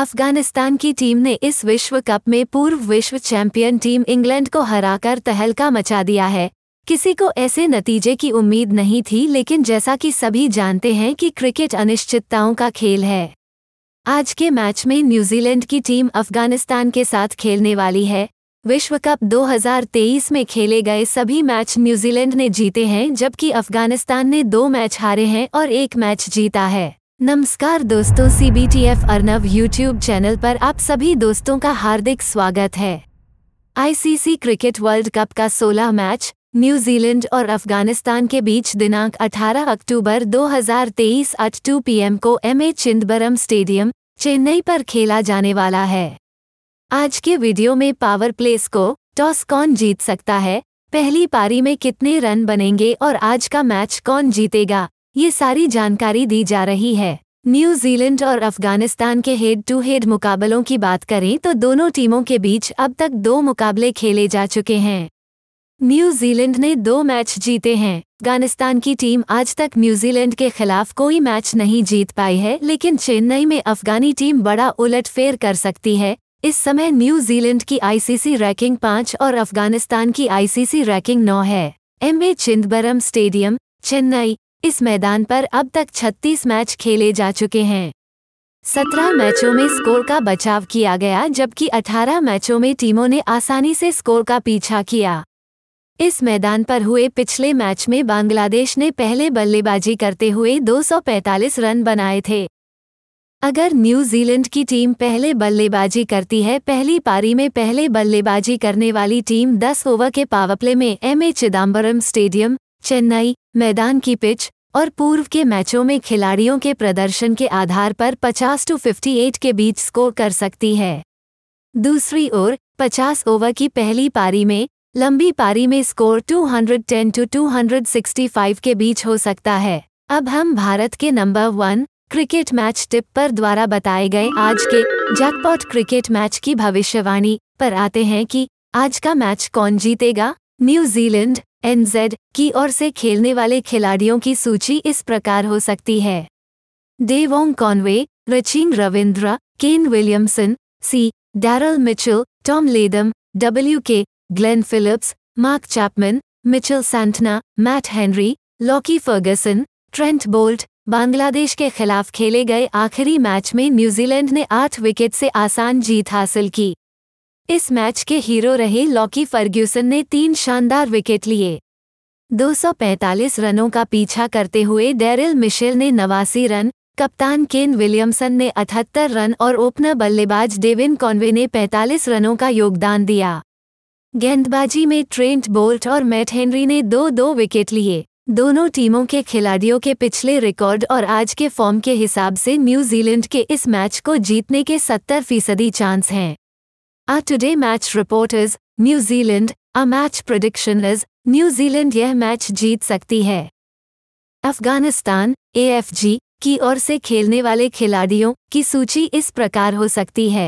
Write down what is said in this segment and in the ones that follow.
अफगानिस्तान की टीम ने इस विश्व कप में पूर्व विश्व चैंपियन टीम इंग्लैंड को हराकर तहलका मचा दिया है किसी को ऐसे नतीजे की उम्मीद नहीं थी लेकिन जैसा कि सभी जानते हैं कि क्रिकेट अनिश्चितताओं का खेल है आज के मैच में न्यूजीलैंड की टीम अफगानिस्तान के साथ खेलने वाली है विश्व कप 2023 में खेले गए सभी मैच न्यूजीलैंड ने जीते हैं जबकि अफगानिस्तान ने दो मैच हारे हैं और एक मैच जीता है नमस्कार दोस्तों C B T F Arnav YouTube channel पर आप सभी दोस्तों का हार्दिक स्वागत है आईसीसी क्रिकेट वर्ल्ड कप का 16 मैच न्यूजीलैंड और अफगानिस्तान के बीच दिनांक 18 अक्टूबर 2023 अट पी एम को M A Chidambaram stadium Chennai पर खेला जाने वाला है आज के वीडियो में पावर प्लेस को टॉस कौन जीत सकता है पहली पारी में कितने रन बनेंगे और आज का मैच कौन जीतेगा ये सारी जानकारी दी जा रही है न्यूजीलैंड और अफगानिस्तान के हेड टू हेड मुकाबलों की बात करें तो दोनों टीमों के बीच अब तक दो मुकाबले खेले जा चुके हैं न्यूजीलैंड ने दो मैच जीते हैं अफगानिस्तान की टीम आज तक न्यूजीलैंड के खिलाफ कोई मैच नहीं जीत पाई है लेकिन चेन्नई में अफगानी टीम बड़ा उलटफेर कर सकती है इस समय न्यूजीलैंड की आईसीसी रैंकिंग पाँच और अफगानिस्तान की आईसीसी रैंकिंग नौ है M A Chidambaram stadium Chennai इस मैदान पर अब तक 36 मैच खेले जा चुके हैं 17 मैचों में स्कोर का बचाव किया गया जबकि 18 मैचों में टीमों ने आसानी से स्कोर का पीछा किया इस मैदान पर हुए पिछले मैच में बांग्लादेश ने पहले बल्लेबाजी करते हुए 245 रन बनाए थे अगर न्यूजीलैंड की टीम पहले बल्लेबाजी करती है पहली पारी में पहले बल्लेबाजी करने वाली टीम 10 ओवर के पावरप्ले में M A Chidambaram stadium Chennai मैदान की पिच और पूर्व के मैचों में खिलाड़ियों के प्रदर्शन के आधार पर 50 टू 58 के बीच स्कोर कर सकती है दूसरी ओर 50 ओवर की पहली पारी में लंबी पारी में स्कोर 210 टू 265 के बीच हो सकता है अब हम भारत के number one cricket match tip पर द्वारा बताए गए आज के जैकपॉट क्रिकेट मैच की भविष्यवाणी पर आते हैं कि आज का मैच कौन जीतेगा न्यूजीलैंड एनजेड की ओर से खेलने वाले खिलाड़ियों की सूची इस प्रकार हो सकती है Devon Conway Rachin Ravindra Kane Williamson C Daryl Mitchell Tom Latham W K Glenn Phillips Mark Chapman Mitchell Santner Matt Henry Lockie Ferguson Trent Boult Bangladesh के खिलाफ खेले गए आखिरी मैच में न्यूजीलैंड ने आठ विकेट से आसान जीत हासिल की इस मैच के हीरो रहे लॉकी फर्ग्यूसन ने तीन शानदार विकेट लिए 245 रनों का पीछा करते हुए डेरिल मिशेल ने नवासी रन कप्तान केन विलियमसन ने अठहत्तर रन और ओपनर बल्लेबाज डेविन कॉन्वे ने 45 रनों का योगदान दिया गेंदबाजी में ट्रेंट बोल्ट और मैट हेनरी ने दो दो विकेट लिए दोनों टीमों के खिलाड़ियों के पिछले रिकॉर्ड और आज के फॉर्म के हिसाब से न्यूजीलैंड के इस मैच को जीतने के 70 फीसदी चांस हैं Our today match report is New Zealand. Our match prediction is New Zealand यह मैच जीत सकती है अफगानिस्तान जी की ओर से खेलने वाले खिलाड़ियों की सूची इस प्रकार हो सकती है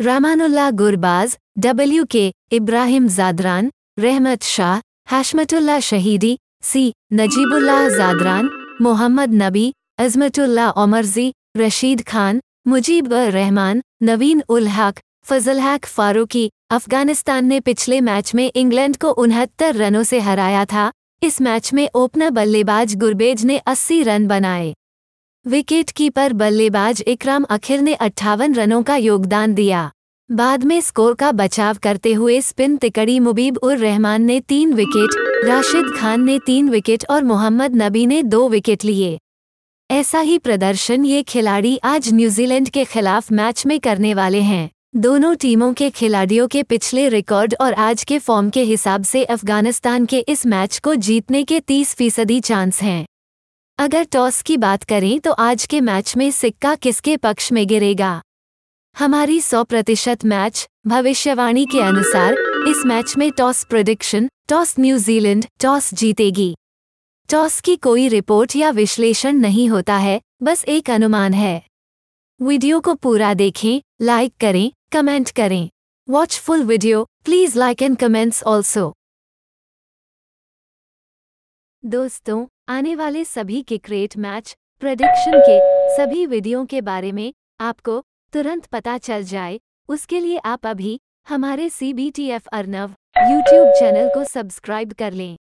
रामानुल्ला गुरबाज डब्ल्यू के इब्राहिम जादरान रहमत शाह हाशमतुल्ला शहीदी सी नजीबुल्लाह जादरान मोहम्मद नबी अजमतुल्ला ओमरजी रशीद खान मुजीब रहमान नवीन उल हक फ़ज़लहैक फारूकी अफगानिस्तान ने पिछले मैच में इंग्लैंड को उनहत्तर रनों से हराया था इस मैच में ओपनर बल्लेबाज गुरबेज ने 80 रन बनाए विकेट कीपर बल्लेबाज इकराम अखिर ने अट्ठावन रनों का योगदान दिया बाद में स्कोर का बचाव करते हुए स्पिन तिकड़ी मुबीब उर रहमान ने तीन विकेट राशिद खान ने तीन विकेट और मोहम्मद नबी ने दो विकेट लिए ऐसा ही प्रदर्शन ये खिलाड़ी आज न्यूजीलैंड के खिलाफ मैच में करने वाले हैं दोनों टीमों के खिलाड़ियों के पिछले रिकॉर्ड और आज के फॉर्म के हिसाब से अफगानिस्तान के इस मैच को जीतने के 30 फीसदी चांस हैं अगर टॉस की बात करें तो आज के मैच में सिक्का किसके पक्ष में गिरेगा हमारी 100 प्रतिशत मैच भविष्यवाणी के अनुसार इस मैच में toss prediction toss New Zealand toss जीतेगी टॉस की कोई रिपोर्ट या विश्लेषण नहीं होता है बस एक अनुमान है वीडियो को पूरा देखें लाइक करें कमेंट करें watch full video please like and comments also दोस्तों आने वाले सभी क्रिकेट मैच प्रडिक्शन के सभी वीडियो के बारे में आपको तुरंत पता चल जाए उसके लिए आप अभी हमारे C B T F Arnav YouTube channel को सब्सक्राइब कर लें